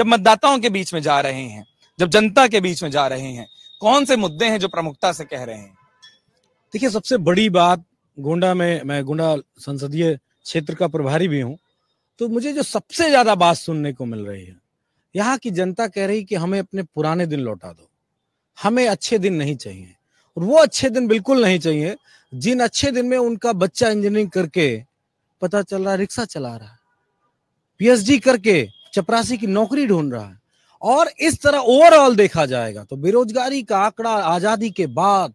जब मतदाताओं के बीच में जा रहे हैं जब जनता के बीच में जा रहे हैं कौन से मुद्दे हैं जो प्रमुखता से कह रहे हैं देखिए सबसे बड़ी बात गोंडा में मैं गोंडा संसदीय क्षेत्र का प्रभारी भी हूँ तो मुझे जो सबसे ज्यादा बात सुनने को मिल रही है यहाँ की जनता कह रही कि हमें अपने पुराने दिन लौटा दो हमें अच्छे दिन नहीं चाहिए और वो अच्छे दिन बिल्कुल नहीं चाहिए जिन अच्छे दिन में उनका बच्चा इंजीनियरिंग करके पता चल रहा है रिक्शा चला रहा है पीएचडी करके चपरासी की नौकरी ढूंढ रहा है और इस तरह ओवरऑल देखा जाएगा तो बेरोजगारी का आंकड़ा आजादी के बाद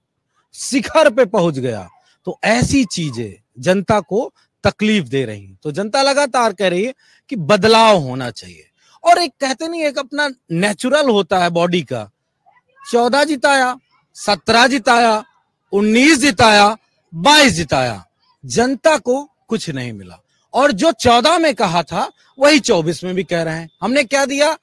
शिखर पे पहुंच गया तो ऐसी चीजें जनता को तकलीफ दे रही तो जनता लगातार कह रही है कि बदलाव होना चाहिए और एक कहते नहीं एक अपना नेचुरल होता है बॉडी का चौदह जिताया सत्रह जिताया उन्नीस जिताया बाईस जिताया जनता को कुछ नहीं मिला और जो चौदह में कहा था वही चौबीस में भी कह रहे हैं हमने क्या दिया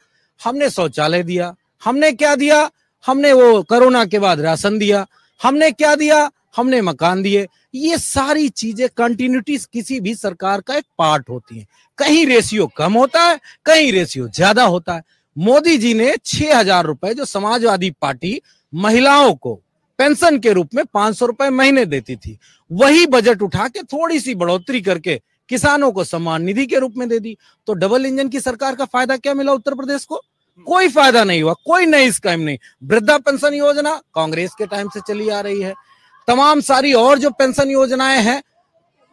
हमने शौचालय दिया हमने क्या दिया हमने वो कोरोना के बाद राशन दिया हमने क्या दिया हमने मकान दिए ये सारी चीजें कंटिन्यूटी किसी भी सरकार का एक पार्ट होती है कहीं रेशियो कम होता है कहीं रेशियो ज्यादा होता है मोदी जी ने छह हजार रुपए जो समाजवादी पार्टी महिलाओं को पेंशन के रूप में पांच सौ रुपए महीने देती थी वही बजट उठा के थोड़ी सी बढ़ोतरी करके किसानों को सम्मान निधि के रूप में दे दी तो डबल इंजन की सरकार का फायदा क्या मिला उत्तर प्रदेश को हम्म। कोई फायदा नहीं हुआ कोई नई स्कीम नहीं वृद्धा पेंशन योजना कांग्रेस के टाइम से चली आ रही है तमाम सारी और जो पेंशन योजनाएं हैं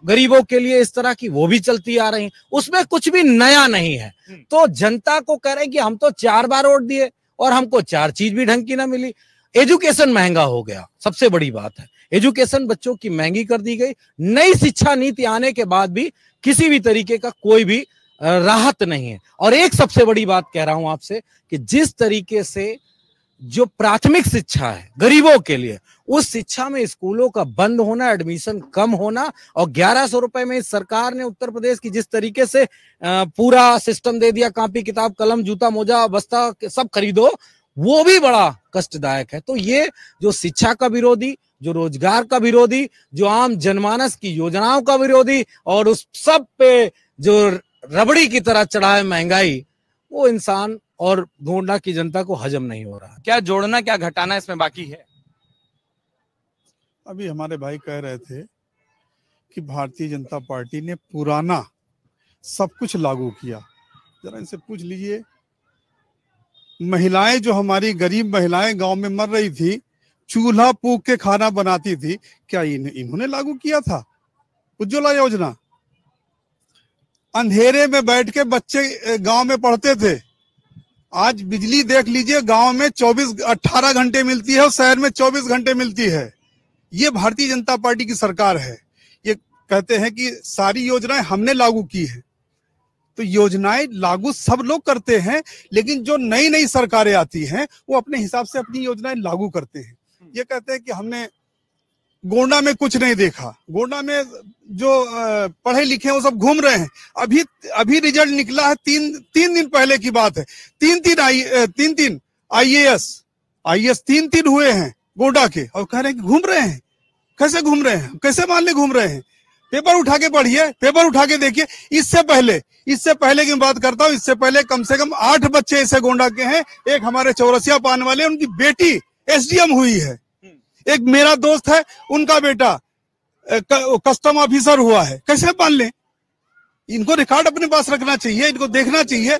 गरीबों के लिए इस तरह की वो भी चलती आ रही उसमें कुछ भी नया नहीं है हम्म। तो जनता को कह रहे कि हम तो चार बार वोट दिए और हमको चार चीज भी ढंग की ना मिली एजुकेशन महंगा हो गया सबसे बड़ी बात है एजुकेशन बच्चों की महंगी कर दी गई नई शिक्षा नीति आने के बाद भी किसी भी तरीके का कोई भी राहत नहीं है और एक सबसे बड़ी बात कह रहा हूं आपसे कि जिस तरीके से जो प्राथमिक शिक्षा है गरीबों के लिए उस शिक्षा में स्कूलों का बंद होना एडमिशन कम होना और ग्यारह सौ रुपए में सरकार ने उत्तर प्रदेश की जिस तरीके से पूरा सिस्टम दे दिया कापी किताब कलम जूता मोजा बस्ता सब खरीदो वो भी बड़ा कष्टदायक है तो ये जो शिक्षा का विरोधी जो रोजगार का विरोधी जो आम जनमानस की योजनाओं का विरोधी और उस सब पे जो रबड़ी की तरह चढ़ा है महंगाई वो इंसान और गोंडा की जनता को हजम नहीं हो रहा क्या जोड़ना क्या घटाना इसमें बाकी है अभी हमारे भाई कह रहे थे कि भारतीय जनता पार्टी ने पुराना सब कुछ लागू किया जरा इनसे पूछ लीजिए महिलाएं जो हमारी गरीब महिलाएं गांव में मर रही थी चूल्हा पूक के खाना बनाती थी क्या इन, इन्होंने लागू किया था उज्ज्वला योजना अंधेरे में बैठ के बच्चे गांव में पढ़ते थे आज बिजली देख लीजिए गांव में 24 18 घंटे मिलती है और शहर में 24 घंटे मिलती है ये भारतीय जनता पार्टी की सरकार है ये कहते हैं कि सारी योजनाएं हमने लागू की है तो योजनाएं लागू सब लोग करते हैं लेकिन जो नई नई सरकारें आती हैं वो अपने हिसाब से अपनी योजनाएं लागू करते हैं ये कहते हैं कि हमने गोंडा में कुछ नहीं देखा गोंडा में जो पढ़े लिखे हैं वो सब घूम रहे हैं अभी अभी रिजल्ट निकला है तीन तीन दिन पहले की बात है तीन तीन आई तीन तीन आईएएस आईएएस तीन तीन हुए हैं गोंडा के और कह रहे हैं कि घूम रहे हैं कैसे घूम रहे हैं कैसे मान ले घूम रहे हैं पेपर उठा के पढ़िए पेपर उठा के देखिए इससे पहले इससे पहले की बात करता हूँ इससे पहले कम से कम आठ बच्चे ऐसे गोंडा के हैं एक हमारे चौरसिया पान वाले उनकी बेटी एसडीएम हुई है हम्म। एक मेरा दोस्त है उनका बेटा कस्टम ऑफिसर हुआ है कैसे मान लें इनको रिकॉर्ड अपने पास रखना चाहिए इनको देखना चाहिए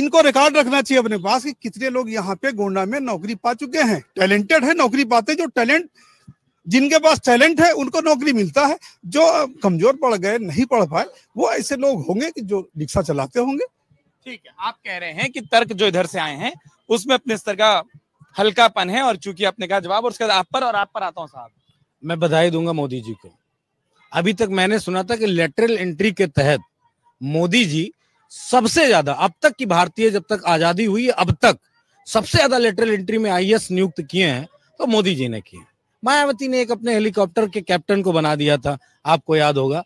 इनको रिकॉर्ड रखना चाहिए अपने पास कि कितने लोग यहाँ पे गोंडा में नौकरी पा चुके हैं टैलेंटेड है नौकरी पाते जो टैलेंट जिनके पास टैलेंट है उनको नौकरी मिलता है जो कमजोर पड़ गए नहीं पढ़ पाए वो ऐसे लोग होंगे कि जो रिक्शा चलाते होंगे ठीक है आप कह रहे हैं कि तर्क जो इधर से आए हैं उसमें अपने स्तर का हल्कापन है और चूंकि आपने कहा जवाब और उसके बाद आप पर और आप पर आता हूँ साहब मैं बधाई दूंगा मोदी जी को अभी तक मैंने सुना था कि लेटरल एंट्री के तहत मोदी जी सबसे ज्यादा अब तक की भारतीय जब तक आजादी हुई अब तक सबसे ज्यादा लेटरल एंट्री में आई e नियुक्त किए हैं तो मोदी जी ने किए मायावती ने एक अपने हेलीकॉप्टर के कैप्टन को बना दिया था आपको याद होगा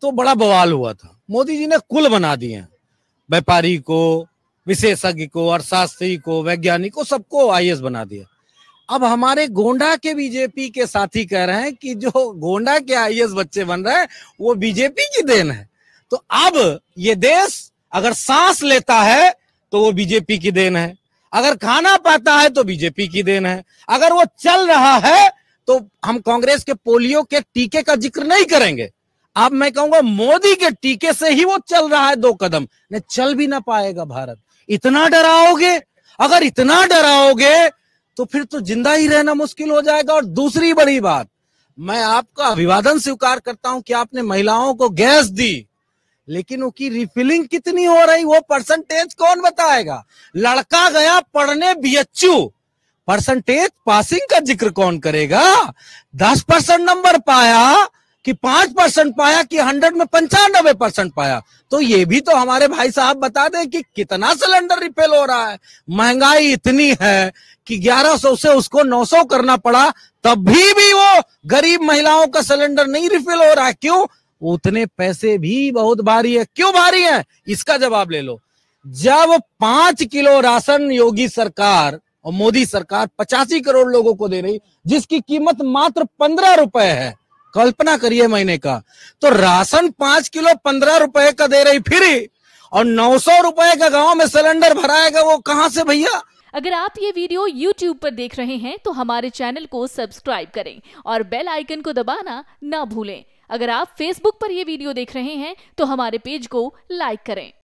तो बड़ा बवाल हुआ था मोदी जी ने कुल बना दिए हैं व्यापारी को विशेषज्ञ को अर्थशास्त्री को वैज्ञानिक को सबको आई बना दिया अब हमारे गोंडा के बीजेपी के साथी कह रहे हैं कि जो गोंडा के आई बच्चे बन रहे हैं वो बीजेपी की देन है तो अब ये देश अगर सांस लेता है तो वो बीजेपी की देन है अगर खाना पाता है तो बीजेपी की देन है अगर वो चल रहा है तो हम कांग्रेस के पोलियो के टीके का जिक्र नहीं करेंगे अब मैं कहूंगा मोदी के टीके से ही वो चल रहा है दो कदम नहीं चल भी ना पाएगा भारत इतना डराओगे अगर इतना डराओगे तो फिर तो जिंदा ही रहना मुश्किल हो जाएगा और दूसरी बड़ी बात मैं आपका अभिवादन स्वीकार करता हूं कि आपने महिलाओं को गैस दी लेकिन उसकी रिफिलिंग कितनी हो रही वो परसेंटेज कौन बताएगा लड़का गया पढ़ने बीएचयू परसेंटेज पासिंग का जिक्र कौन करेगा दस परसेंट नंबर पाया कि पांच परसेंट पाया कि हंड्रेड में पंचानबे परसेंट पाया तो ये भी तो हमारे भाई साहब बता दें कि कितना सिलेंडर रिफिल हो रहा है महंगाई इतनी है कि 1100 से उसको 900 करना पड़ा तब भी भी वो गरीब महिलाओं का सिलेंडर नहीं रिफिल हो रहा है क्यों उतने पैसे भी बहुत भारी है क्यों भारी है इसका जवाब ले लो जब पांच किलो राशन योगी सरकार और मोदी सरकार पचासी करोड़ लोगों को दे रही जिसकी कीमत मात्र पंद्रह रुपए है कल्पना करिए महीने का तो राशन पांच किलो पंद्रह रुपए का दे रही फ्री और नौ सौ रुपए का गांव में सिलेंडर भराएगा वो कहाँ से भैया अगर आप ये वीडियो YouTube पर देख रहे हैं तो हमारे चैनल को सब्सक्राइब करें और बेल आइकन को दबाना ना भूलें अगर आप Facebook पर ये वीडियो देख रहे हैं तो हमारे पेज को लाइक करें